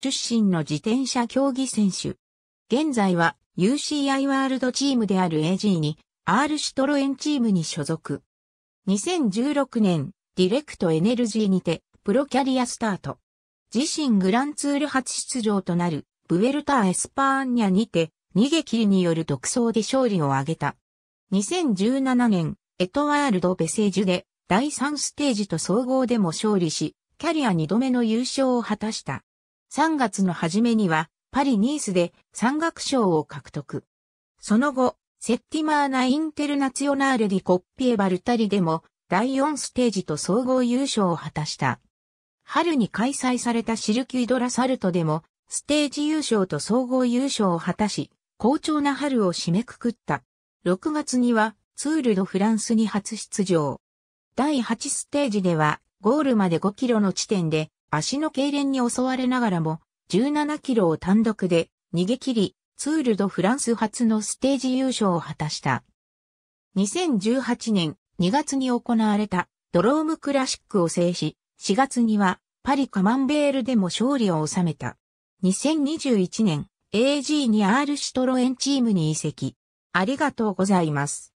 出身の自転車競技選手。現在は UCI ワールドチームである AG に R シトロエンチームに所属。2016年、ディレクトエネルギーにてプロキャリアスタート。自身グランツール初出場となるブエルターエスパーニャにて逃げ切りによる独走で勝利を挙げた。2017年、エトワールド・ベセージュで第3ステージと総合でも勝利し、キャリア2度目の優勝を果たした。3月の初めにはパリ・ニースで山岳賞を獲得。その後、セッティマーナ・インテルナツヨオナール・ディ・コッピエ・バルタリでも第4ステージと総合優勝を果たした。春に開催されたシルキュイドラサルトでもステージ優勝と総合優勝を果たし、好調な春を締めくくった。6月にはツール・ド・フランスに初出場。第8ステージではゴールまで5キロの地点で足の痙攣に襲われながらも、17キロを単独で逃げ切り、ツールドフランス初のステージ優勝を果たした。2018年2月に行われたドロームクラシックを制し、4月にはパリカマンベールでも勝利を収めた。2021年 AG に R シトロエンチームに移籍。ありがとうございます。